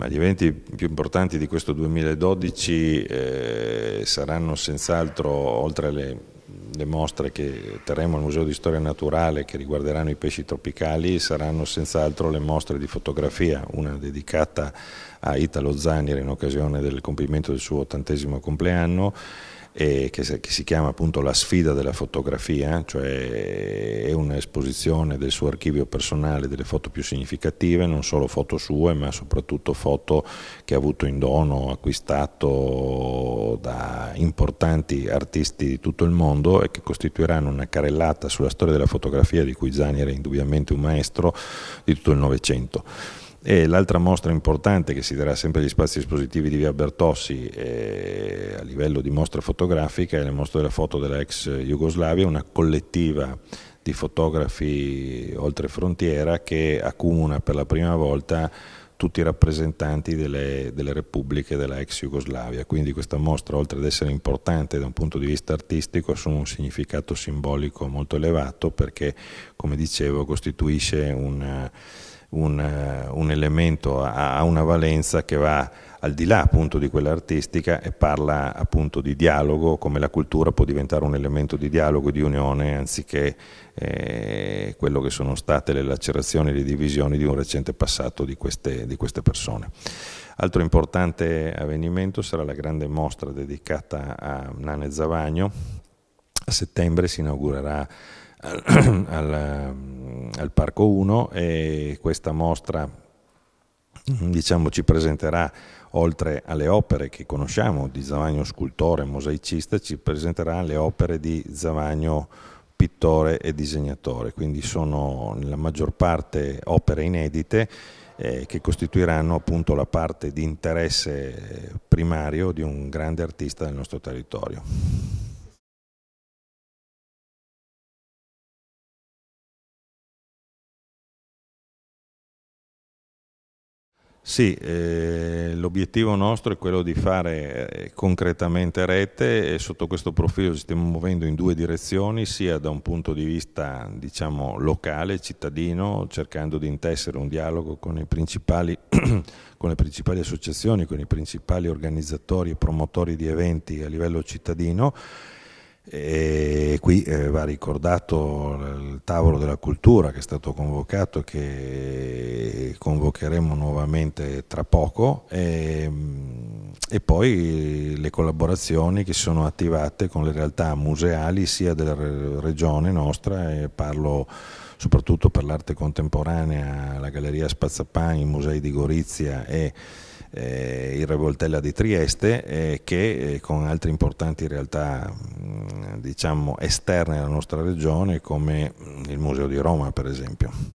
ma gli eventi più importanti di questo 2012 eh, saranno senz'altro, oltre alle le mostre che terremo al Museo di Storia Naturale che riguarderanno i pesci tropicali saranno senz'altro le mostre di fotografia, una dedicata a Italo Zanier in occasione del compimento del suo ottantesimo compleanno eh, che, che, si chiama appunto La sfida della fotografia, cioè è un'esposizione del suo archivio personale delle foto più significative, non solo foto sue ma soprattutto foto che ha avuto in dono, acquistato da importanti artisti di tutto il mondo e che costituiranno una carellata sulla storia della fotografia di cui Zani era indubbiamente un maestro di tutto il Novecento. E l'altra mostra importante che si darà sempre agli spazi espositivi di via Bertossi eh, a livello di mostra fotografica è la mostra della foto della ex Jugoslavia, una collettiva di fotografi oltre frontiera che accumula per la prima volta tutti i rappresentanti delle, delle, repubbliche della ex Jugoslavia. Quindi questa mostra, oltre ad essere importante da un punto di vista artistico, assume un significato simbolico molto elevato perché, come dicevo, costituisce una un, eh, un elemento, ha una valenza che va al di là appunto di quella artistica e parla appunto di dialogo, come la cultura può diventare un elemento di dialogo e di unione anziché eh, quello che sono state le lacerazioni e le divisioni di un recente passato di queste, di queste persone. Altro importante avvenimento sarà la grande mostra dedicata a Nane Zavagno. A settembre si inaugurerà al, al al Parco 1 e questa mostra diciamo, ci presenterà oltre alle opere che conosciamo di Zavagno scultore, mosaicista, ci presenterà le opere di Zavagno pittore e disegnatore, quindi sono nella maggior parte opere inedite eh, che costituiranno appunto la parte di interesse primario di un grande artista del nostro territorio. Sì, eh, l'obiettivo nostro è quello di fare eh, concretamente rete e sotto questo profilo ci stiamo muovendo in due direzioni, sia da un punto di vista diciamo, locale, cittadino, cercando di intessere un dialogo con, con le principali associazioni, con i principali organizzatori e promotori di eventi a livello cittadino e qui eh, va ricordato il tavolo della cultura che è stato convocato che convocheremo nuovamente tra poco. E, ehm, e poi le collaborazioni che si sono attivate con le realtà museali sia della regione nostra, e parlo soprattutto per l'arte contemporanea, la Galleria Spazzapan, i musei di Gorizia e eh, il Revoltella di Trieste eh, che eh, con altre importanti realtà mm, diciamo esterne alla nostra regione come il Museo di Roma per esempio.